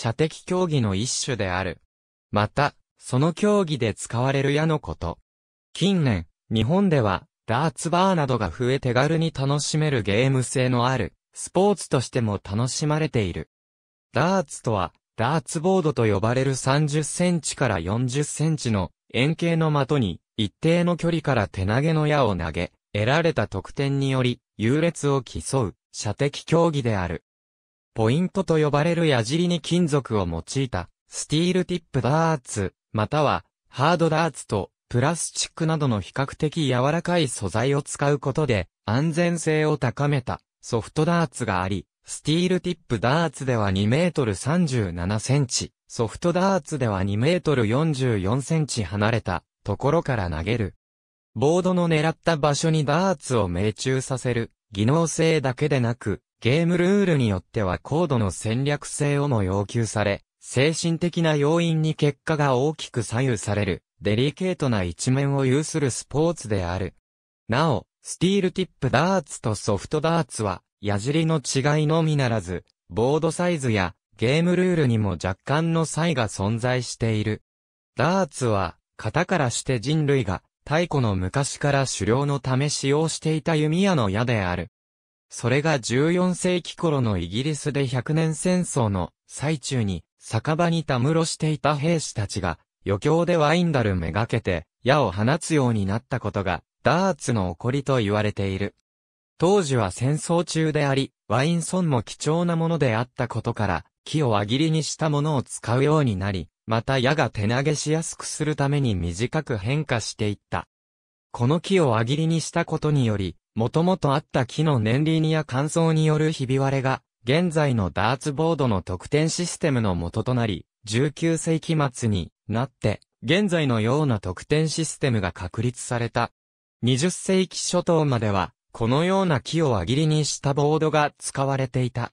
射的競技の一種である。また、その競技で使われる矢のこと。近年、日本では、ダーツバーなどが増え手軽に楽しめるゲーム性のある、スポーツとしても楽しまれている。ダーツとは、ダーツボードと呼ばれる30センチから40センチの円形の的に一定の距離から手投げの矢を投げ、得られた得点により優劣を競う射的競技である。ポイントと呼ばれる矢尻に金属を用いた、スティールティップダーツ、または、ハードダーツと、プラスチックなどの比較的柔らかい素材を使うことで、安全性を高めた、ソフトダーツがあり、スティールティップダーツでは2メートル37センチ、ソフトダーツでは2メートル44センチ離れた、ところから投げる。ボードの狙った場所にダーツを命中させる、技能性だけでなく、ゲームルールによっては高度の戦略性をも要求され、精神的な要因に結果が大きく左右される、デリケートな一面を有するスポーツである。なお、スティールティップダーツとソフトダーツは、矢尻の違いのみならず、ボードサイズやゲームルールにも若干の差異が存在している。ダーツは、型からして人類が、太古の昔から狩猟のため使用していた弓矢の矢である。それが14世紀頃のイギリスで100年戦争の最中に酒場にたむろしていた兵士たちが余興でワインダルめがけて矢を放つようになったことがダーツの起こりと言われている。当時は戦争中であり、ワイン損も貴重なものであったことから、木を輪切りにしたものを使うようになり、また矢が手投げしやすくするために短く変化していった。この木を輪切りにしたことにより、もともとあった木の年輪や乾燥によるひび割れが、現在のダーツボードの特典システムの元となり、19世紀末になって、現在のような得点システムが確立された。20世紀初頭までは、このような木を輪切りにしたボードが使われていた。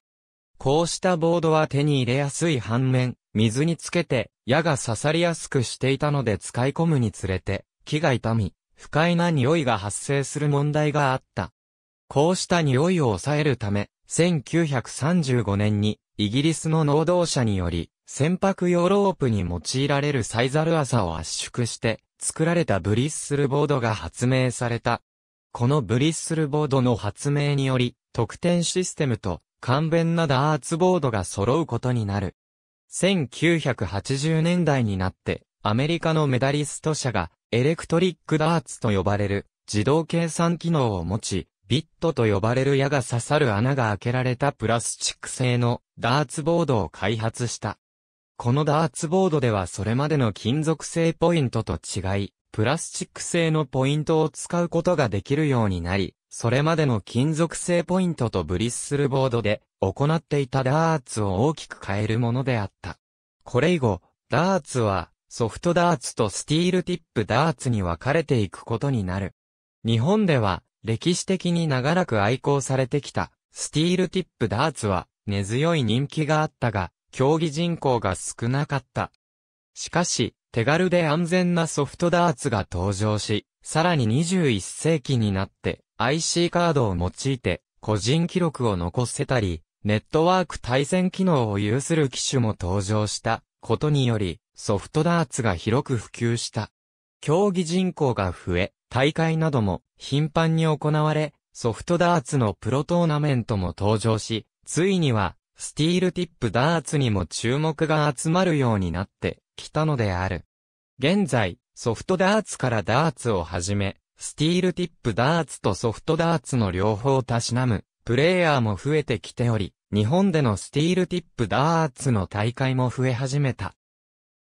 こうしたボードは手に入れやすい反面、水につけて矢が刺さりやすくしていたので使い込むにつれて、木が傷み、不快な匂いが発生する問題があった。こうした匂いを抑えるため、1935年にイギリスの農道者により、船舶用ロープに用いられるサイザルサを圧縮して作られたブリッスルボードが発明された。このブリッスルボードの発明により、特典システムと簡便なダーツボードが揃うことになる。1980年代になって、アメリカのメダリスト社がエレクトリックダーツと呼ばれる自動計算機能を持ち、ビットと呼ばれる矢が刺さる穴が開けられたプラスチック製のダーツボードを開発した。このダーツボードではそれまでの金属製ポイントと違い、プラスチック製のポイントを使うことができるようになり、それまでの金属製ポイントとブリッスルボードで行っていたダーツを大きく変えるものであった。これ以後、ダーツはソフトダーツとスティールティップダーツに分かれていくことになる。日本では、歴史的に長らく愛好されてきた、スティールティップダーツは、根強い人気があったが、競技人口が少なかった。しかし、手軽で安全なソフトダーツが登場し、さらに21世紀になって、IC カードを用いて、個人記録を残せたり、ネットワーク対戦機能を有する機種も登場したことにより、ソフトダーツが広く普及した。競技人口が増え、大会なども頻繁に行われ、ソフトダーツのプロトーナメントも登場し、ついには、スティールティップダーツにも注目が集まるようになってきたのである。現在、ソフトダーツからダーツをはじめ、スティールティップダーツとソフトダーツの両方をたしなむプレイヤーも増えてきており、日本でのスティールティップダーツの大会も増え始めた。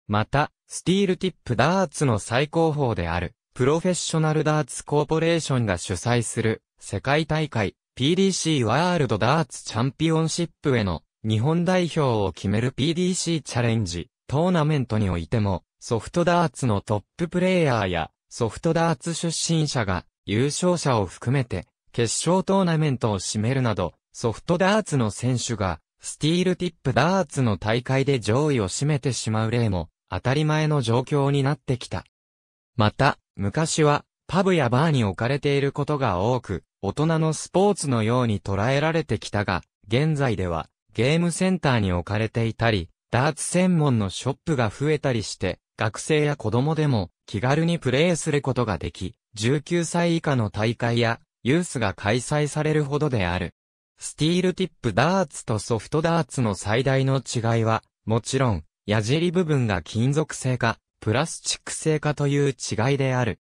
また、スティールティップダーツの最高峰である、プロフェッショナルダーツコーポレーションが主催する、世界大会、PDC ワールドダーツチャンピオンシップへの、日本代表を決める PDC チャレンジ、トーナメントにおいても、ソフトダーツのトッププレイヤーや、ソフトダーツ出身者が、優勝者を含めて、決勝トーナメントを占めるなど、ソフトダーツの選手が、スティールティップダーツの大会で上位を占めてしまう例も、当たり前の状況になってきた。また、昔は、パブやバーに置かれていることが多く、大人のスポーツのように捉えられてきたが、現在では、ゲームセンターに置かれていたり、ダーツ専門のショップが増えたりして、学生や子供でも気軽にプレイすることができ、19歳以下の大会やユースが開催されるほどである。スティールティップダーツとソフトダーツの最大の違いは、もちろん、矢尻部分が金属製か、プラスチック製かという違いである。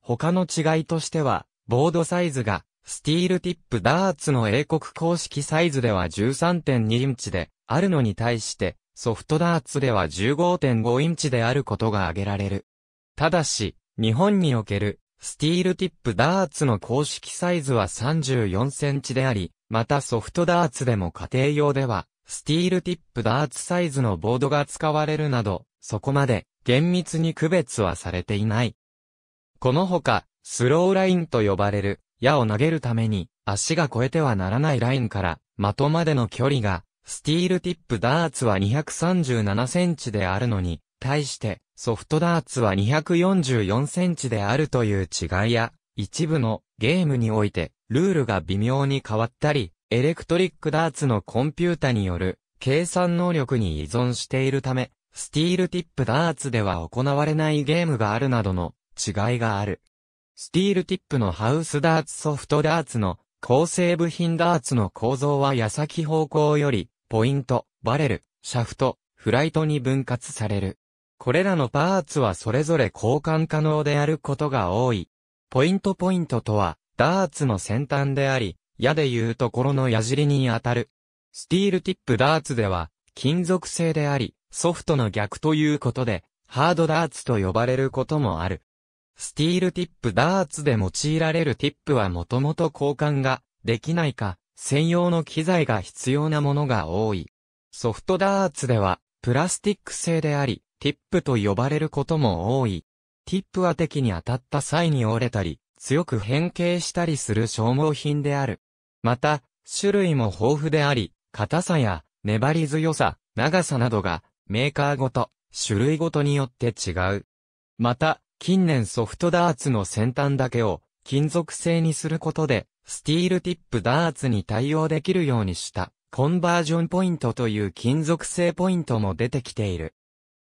他の違いとしては、ボードサイズが、スティールティップダーツの英国公式サイズでは13.2インチで、あるのに対して、ソフトダーツでは15.5インチであることが挙げられる。ただし、日本におけるスティールティップダーツの公式サイズは34センチであり、またソフトダーツでも家庭用では、スティールティップダーツサイズのボードが使われるなど、そこまで厳密に区別はされていない。このほか、スローラインと呼ばれる、矢を投げるために、足が越えてはならないラインから、的までの距離が、スティールティップダーツは237センチであるのに、対して、ソフトダーツは244センチであるという違いや、一部のゲームにおいて、ルールが微妙に変わったり、エレクトリックダーツのコンピュータによる計算能力に依存しているため、スティールティップダーツでは行われないゲームがあるなどの違いがある。スティールティップのハウスダーツソフトダーツの構成部品ダーツの構造は矢先方向より、ポイント、バレル、シャフト、フライトに分割される。これらのパーツはそれぞれ交換可能であることが多い。ポイントポイントとは、ダーツの先端であり、矢でいうところの矢尻に当たる。スティールティップダーツでは、金属製であり、ソフトの逆ということで、ハードダーツと呼ばれることもある。スティールティップダーツで用いられるティップはもともと交換ができないか、専用の機材が必要なものが多い。ソフトダーツでは、プラスティック製であり、ティップと呼ばれることも多い。ティップは敵に当たった際に折れたり、強く変形したりする消耗品である。また、種類も豊富であり、硬さや粘り強さ、長さなどがメーカーごと、種類ごとによって違う。また、近年ソフトダーツの先端だけを金属製にすることで、スティールティップダーツに対応できるようにした、コンバージョンポイントという金属製ポイントも出てきている。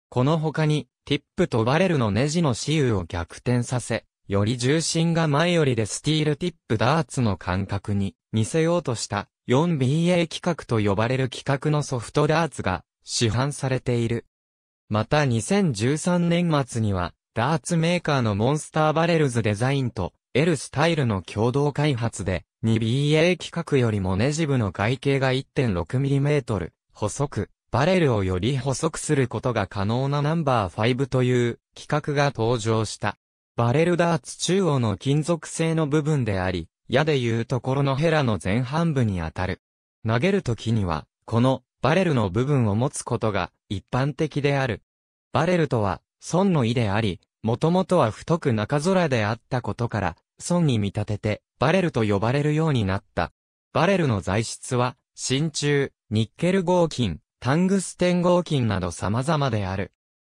この他に、ティップとバレルのネジの私有を逆転させ、より重心が前よりでスティールティップダーツの感覚に似せようとした 4BA 規格と呼ばれる規格のソフトダーツが市販されている。また2013年末にはダーツメーカーのモンスターバレルズデザインと L スタイルの共同開発で 2BA 規格よりもネジ部の外径が 1.6mm 細くバレルをより細くすることが可能なナンバー5という規格が登場した。バレルダーツ中央の金属製の部分であり、矢でいうところのヘラの前半部にあたる。投げるときには、このバレルの部分を持つことが一般的である。バレルとは、孫の意であり、もともとは太く中空であったことから、孫に見立てて、バレルと呼ばれるようになった。バレルの材質は、真鍮、ニッケル合金、タングステン合金など様々である。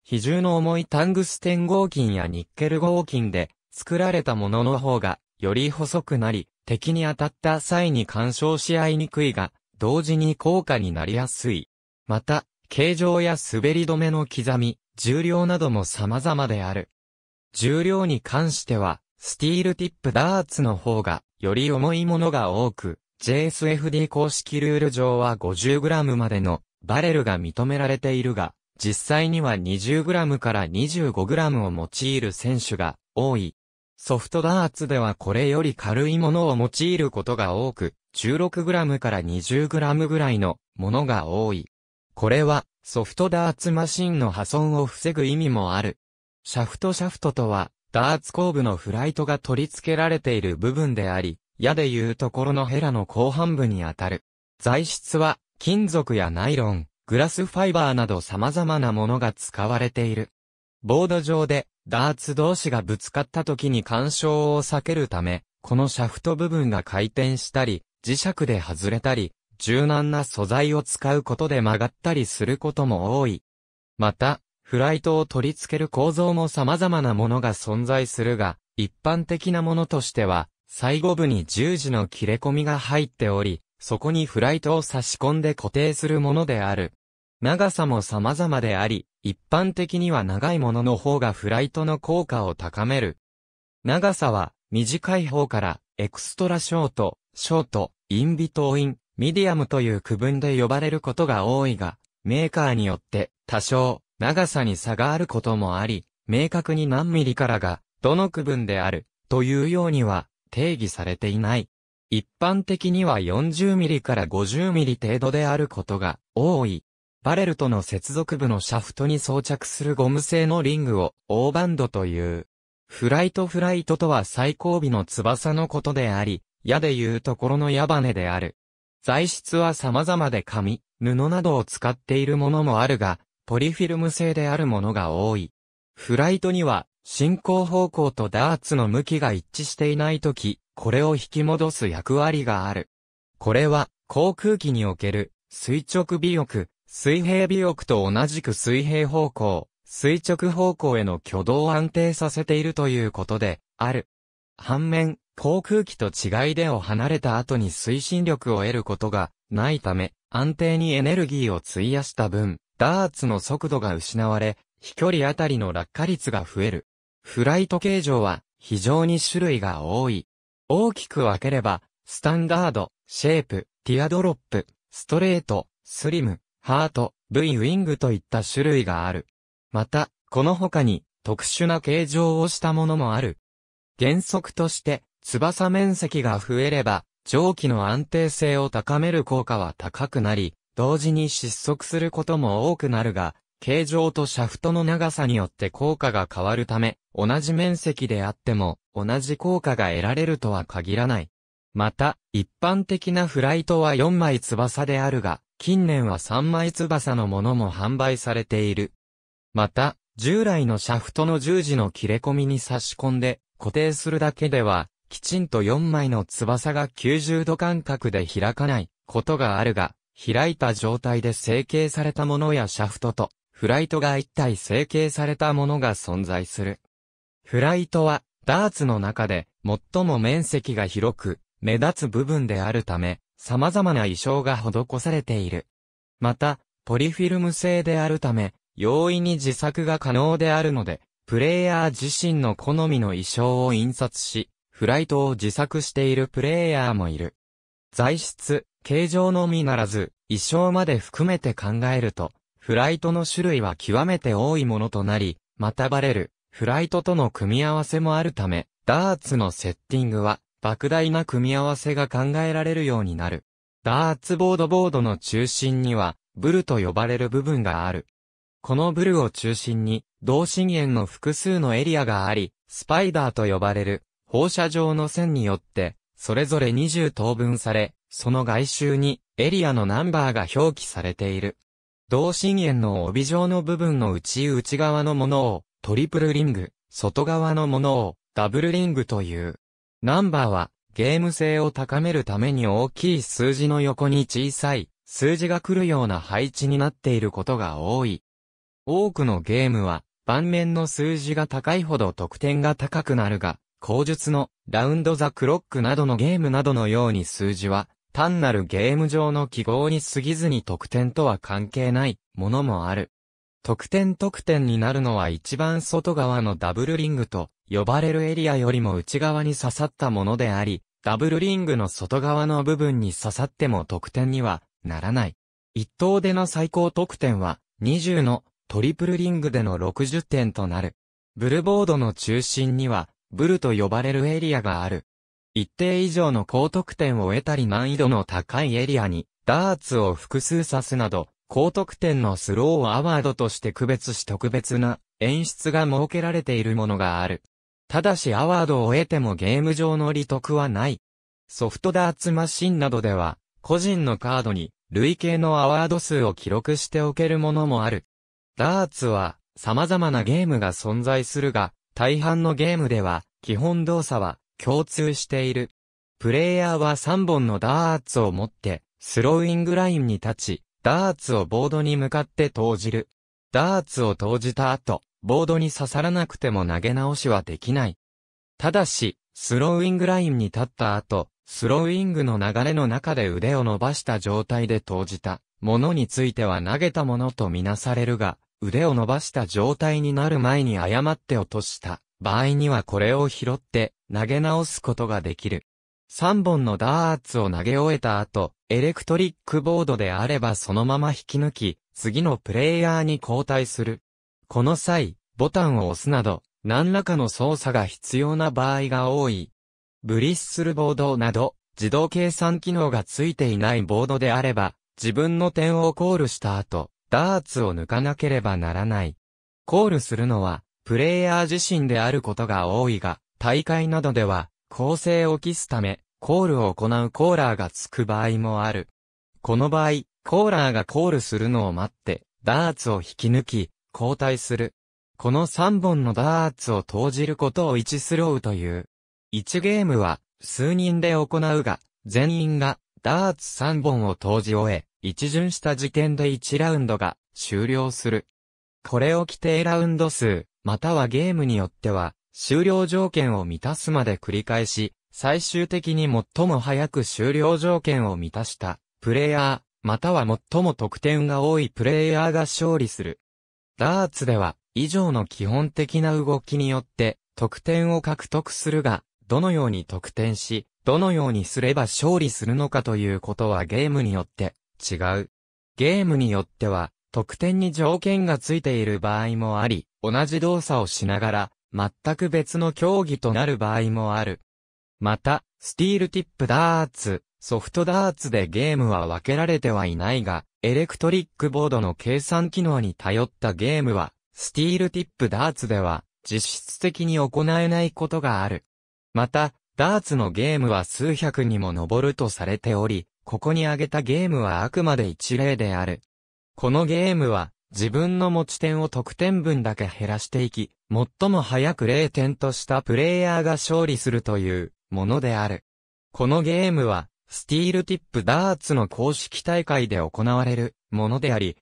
比重の重いタングステン合金やニッケル合金で作られたものの方がより細くなり、敵に当たった際に干渉し合いにくいが、同時に効果になりやすい。また、形状や滑り止めの刻み、重量なども様々である。重量に関しては、スティールティップダーツの方が、より重いものが多く、JSFD 公式ルール上は 50g までのバレルが認められているが、実際には 20g から 25g を用いる選手が多い。ソフトダーツではこれより軽いものを用いることが多く、16g から 20g ぐらいのものが多い。これはソフトダーツマシンの破損を防ぐ意味もある。シャフトシャフトとは、ダーツ後部のフライトが取り付けられている部分であり、矢でいうところのヘラの後半部にあたる。材質は金属やナイロン、グラスファイバーなど様々なものが使われている。ボード上で、ダーツ同士がぶつかった時に干渉を避けるため、このシャフト部分が回転したり、磁石で外れたり、柔軟な素材を使うことで曲がったりすることも多い。また、フライトを取り付ける構造も様々なものが存在するが、一般的なものとしては、最後部に十字の切れ込みが入っており、そこにフライトを差し込んで固定するものである。長さも様々であり、一般的には長いものの方がフライトの効果を高める。長さは、短い方から、エクストラショート、ショート、インビトイン、ミディアムという区分で呼ばれることが多いが、メーカーによって、多少、長さに差があることもあり、明確に何ミリからが、どの区分である、というようには、定義されていない。一般的には40ミリから50ミリ程度であることが多い。バレルとの接続部のシャフトに装着するゴム製のリングをオーバンドという。フライトフライトとは最後尾の翼のことであり、矢でいうところの矢羽である。材質は様々で紙、布などを使っているものもあるが、ポリフィルム製であるものが多い。フライトには、進行方向とダーツの向きが一致していないとき、これを引き戻す役割がある。これは、航空機における、垂直尾翼、水平尾翼と同じく水平方向、垂直方向への挙動を安定させているということで、ある。反面、航空機と違いでを離れた後に推進力を得ることがないため、安定にエネルギーを費やした分、ダーツの速度が失われ、飛距離あたりの落下率が増える。フライト形状は非常に種類が多い。大きく分ければ、スタンダード、シェイプ、ティアドロップ、ストレート、スリム、ハート、V ウィングといった種類がある。また、この他に特殊な形状をしたものもある。原則として、翼面積が増えれば、蒸気の安定性を高める効果は高くなり、同時に失速することも多くなるが、形状とシャフトの長さによって効果が変わるため、同じ面積であっても、同じ効果が得られるとは限らない。また、一般的なフライトは4枚翼であるが、近年は3枚翼のものも販売されている。また、従来のシャフトの十字の切れ込みに差し込んで固定するだけでは、きちんと4枚の翼が90度間隔で開かないことがあるが、開いた状態で成形されたものやシャフトとフライトが一体成形されたものが存在する。フライトは、ダーツの中で、最も面積が広く、目立つ部分であるため、様々な意匠が施されている。また、ポリフィルム製であるため、容易に自作が可能であるので、プレイヤー自身の好みの衣装を印刷し、フライトを自作しているプレイヤーもいる。材質、形状のみならず、衣装まで含めて考えると、フライトの種類は極めて多いものとなり、またバレる、フライトとの組み合わせもあるため、ダーツのセッティングは、莫大な組み合わせが考えられるようになる。ダーツボードボードの中心には、ブルと呼ばれる部分がある。このブルを中心に、同心円の複数のエリアがあり、スパイダーと呼ばれる、放射状の線によって、それぞれ20等分され、その外周に、エリアのナンバーが表記されている。同心円の帯状の部分の内内側のものを、トリプルリング、外側のものを、ダブルリングという。ナンバーは、ゲーム性を高めるために大きい数字の横に小さい、数字が来るような配置になっていることが多い。多くのゲームは、盤面の数字が高いほど得点が高くなるが、口述の、ラウンドザクロックなどのゲームなどのように数字は、単なるゲーム上の記号に過ぎずに得点とは関係ないものもある。得点得点になるのは一番外側のダブルリングと呼ばれるエリアよりも内側に刺さったものであり、ダブルリングの外側の部分に刺さっても得点にはならない。一等での最高得点は20のトリプルリングでの60点となる。ブルボードの中心にはブルと呼ばれるエリアがある。一定以上の高得点を得たり難易度の高いエリアに、ダーツを複数刺すなど、高得点のスローアワードとして区別し特別な演出が設けられているものがある。ただしアワードを得てもゲーム上の利得はない。ソフトダーツマシンなどでは、個人のカードに累計のアワード数を記録しておけるものもある。ダーツは様々なゲームが存在するが、大半のゲームでは基本動作は共通している。プレイヤーは3本のダーツを持って、スローイングラインに立ち、ダーツをボードに向かって投じる。ダーツを投じた後、ボードに刺さらなくても投げ直しはできない。ただし、スローイングラインに立った後、スローイングの流れの中で腕を伸ばした状態で投じたものについては投げたものとみなされるが、腕を伸ばした状態になる前に誤って落とした場合にはこれを拾って投げ直すことができる。3本のダーツを投げ終えた後、エレクトリックボードであればそのまま引き抜き、次のプレイヤーに交代する。この際、ボタンを押すなど、何らかの操作が必要な場合が多い。ブリッスルボードなど、自動計算機能がついていないボードであれば、自分の点をコールした後、ダーツを抜かなければならない。コールするのは、プレイヤー自身であることが多いが、大会などでは、構成を期すため、コールを行うコーラーがつく場合もある。この場合、コーラーがコールするのを待って、ダーツを引き抜き、交代する。この3本のダーツを投じることを1スローという。1ゲームは、数人で行うが、全員が、ダーツ3本を投じ終え、一巡した時点で1ラウンドが終了する。これを規定ラウンド数、またはゲームによっては、終了条件を満たすまで繰り返し、最終的に最も早く終了条件を満たしたプレイヤー、または最も得点が多いプレイヤーが勝利する。ダーツでは、以上の基本的な動きによって、得点を獲得するが、どのように得点し、どのようにすれば勝利するのかということはゲームによって違う。ゲームによっては、得点に条件がついている場合もあり、同じ動作をしながら、全く別の競技となる場合もある。また、スティールティップダーツ、ソフトダーツでゲームは分けられてはいないが、エレクトリックボードの計算機能に頼ったゲームは、スティールティップダーツでは、実質的に行えないことがある。また、ダーツのゲームは数百にも上るとされており、ここに挙げたゲームはあくまで一例である。このゲームは、自分の持ち点を得点分だけ減らしていき、最も早く0点としたプレイヤーが勝利するというものである。このゲームは、スティールティップダーツの公式大会で行われるものであり、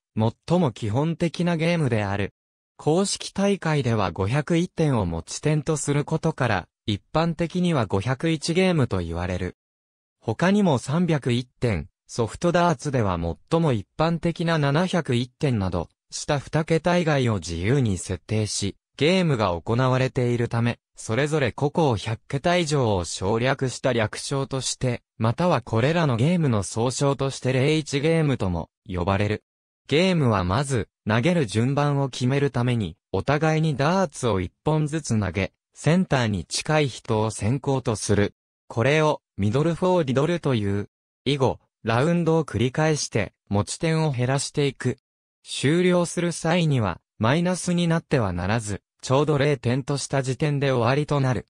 最も基本的なゲームである。公式大会では501点を持ち点とすることから、一般的には501ゲームと言われる。他にも301点、ソフトダーツでは最も一般的な701点など、した2桁以外を自由に設定し、ゲームが行われているため、それぞれ個々を100桁以上を省略した略称として、またはこれらのゲームの総称として01ゲームとも呼ばれる。ゲームはまず、投げる順番を決めるために、お互いにダーツを1本ずつ投げ、センターに近い人を先行とする。これを、ミドルフォーリドルという。以後、ラウンドを繰り返して、持ち点を減らしていく。終了する際には、マイナスになってはならず、ちょうど0点とした時点で終わりとなる。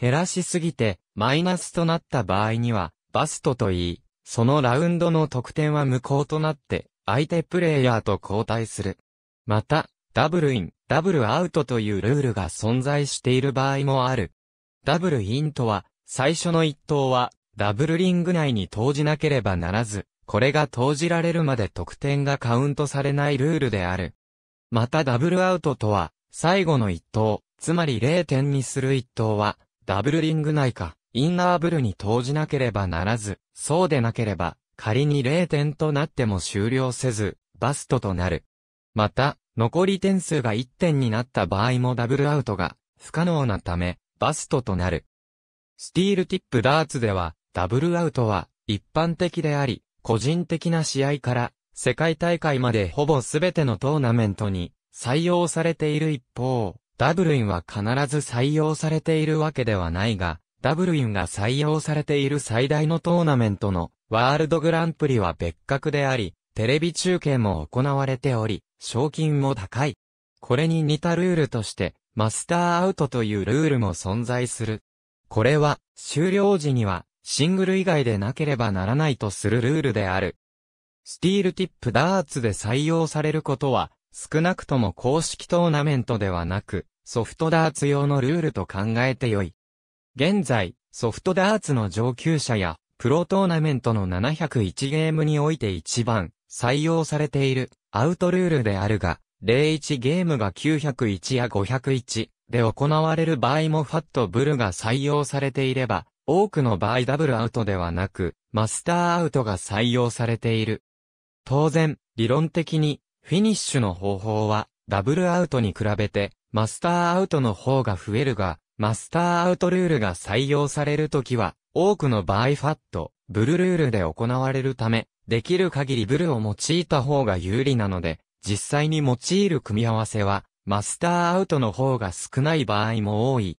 減らしすぎて、マイナスとなった場合には、バストといい、そのラウンドの得点は無効となって、相手プレイヤーと交代する。また、ダブルイン、ダブルアウトというルールが存在している場合もある。ダブルインとは、最初の一投は、ダブルリング内に投じなければならず、これが投じられるまで得点がカウントされないルールである。またダブルアウトとは、最後の一投、つまり0点にする一投は、ダブルリング内か、インナーブルに投じなければならず、そうでなければ、仮に0点となっても終了せず、バストとなる。また、残り点数が1点になった場合もダブルアウトが不可能なため、バストとなる。スティールティップダーツでは、ダブルアウトは一般的であり、個人的な試合から世界大会までほぼすべてのトーナメントに採用されている一方、ダブルインは必ず採用されているわけではないが、ダブルインが採用されている最大のトーナメントのワールドグランプリは別格であり、テレビ中継も行われており、賞金も高い。これに似たルールとして、マスターアウトというルールも存在する。これは、終了時には、シングル以外でなければならないとするルールである。スティールティップダーツで採用されることは、少なくとも公式トーナメントではなく、ソフトダーツ用のルールと考えてよい。現在、ソフトダーツの上級者や、プロトーナメントの701ゲームにおいて一番採用されているアウトルールであるが、01ゲームが901や501で行われる場合もファットブルが採用されていれば、多くの場合ダブルアウトではなく、マスターアウトが採用されている。当然、理論的に、フィニッシュの方法は、ダブルアウトに比べて、マスターアウトの方が増えるが、マスターアウトルールが採用されるときは、多くの場合ファット、ブルルールで行われるため、できる限りブルを用いた方が有利なので、実際に用いる組み合わせは、マスターアウトの方が少ない場合も多い。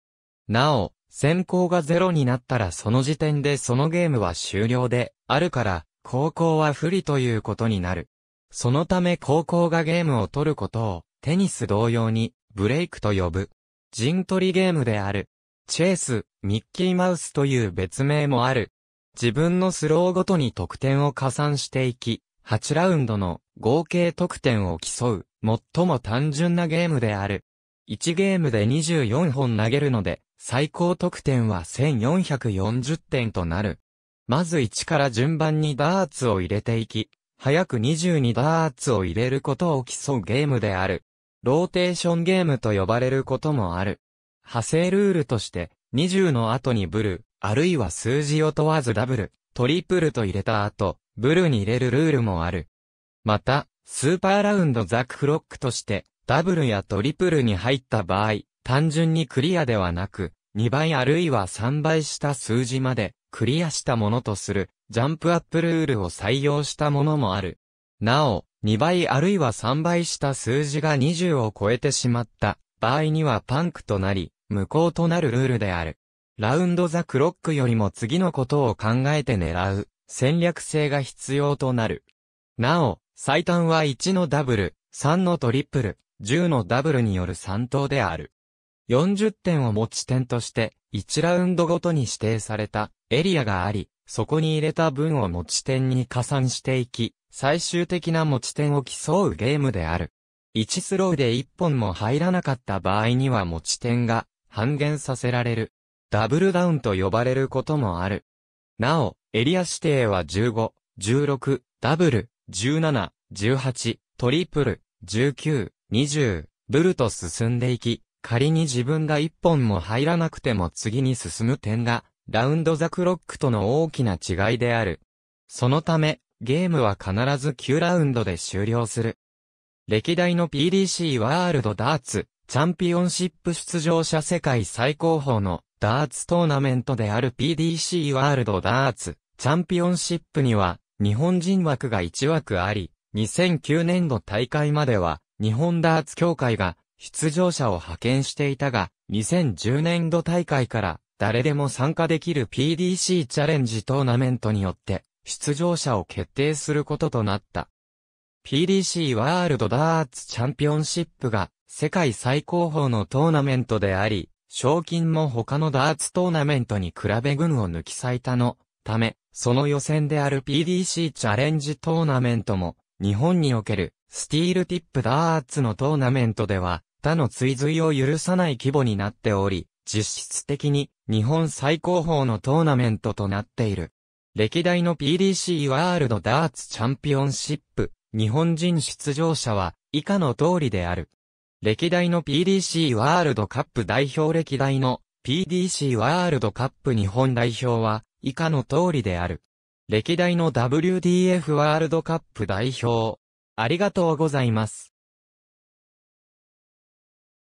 なお、先行が0になったらその時点でそのゲームは終了で、あるから、高校は不利ということになる。そのため高校がゲームを取ることを、テニス同様に、ブレイクと呼ぶ。陣取りゲームである。チェイス、ミッキーマウスという別名もある。自分のスローごとに得点を加算していき、8ラウンドの合計得点を競う、最も単純なゲームである。1ゲームで24本投げるので、最高得点は1440点となる。まず1から順番にダーツを入れていき、早く22ダーツを入れることを競うゲームである。ローテーションゲームと呼ばれることもある。派生ルールとして、20の後にブル、あるいは数字を問わずダブル、トリプルと入れた後、ブルに入れるルールもある。また、スーパーラウンドザクフロックとして、ダブルやトリプルに入った場合、単純にクリアではなく、2倍あるいは3倍した数字までクリアしたものとするジャンプアップルールを採用したものもある。なお、2倍あるいは3倍した数字が20を超えてしまった場合にはパンクとなり、無効となるルールである。ラウンドザクロックよりも次のことを考えて狙う戦略性が必要となる。なお、最短は1のダブル、3のトリプル、10のダブルによる3等である。40点を持ち点として1ラウンドごとに指定されたエリアがあり、そこに入れた分を持ち点に加算していき、最終的な持ち点を競うゲームである。1スローで1本も入らなかった場合には持ち点が半減させられる。ダブルダウンと呼ばれることもある。なお、エリア指定は15、16、ダブル、17、18、トリプル、19、20、ブルと進んでいき、仮に自分が一本も入らなくても次に進む点が、ラウンドザクロックとの大きな違いである。そのため、ゲームは必ず9ラウンドで終了する。歴代の PDC ワールドダーツ、チャンピオンシップ出場者世界最高峰のダーツトーナメントである PDC ワールドダーツ、チャンピオンシップには、日本人枠が1枠あり、2009年度大会までは、日本ダーツ協会が出場者を派遣していたが、2010年度大会から誰でも参加できる PDC チャレンジトーナメントによって出場者を決定することとなった。PDC ワールドダーツチャンピオンシップが世界最高峰のトーナメントであり、賞金も他のダーツトーナメントに比べ群を抜き最多のため、その予選である PDC チャレンジトーナメントも日本におけるスティールティップダーツのトーナメントでは他の追随を許さない規模になっており、実質的に日本最高峰のトーナメントとなっている。歴代の PDC ワールドダーツチャンピオンシップ、日本人出場者は以下の通りである。歴代の PDC ワールドカップ代表歴代の PDC ワールドカップ日本代表は以下の通りである。歴代の WDF ワールドカップ代表。ありがとうございます。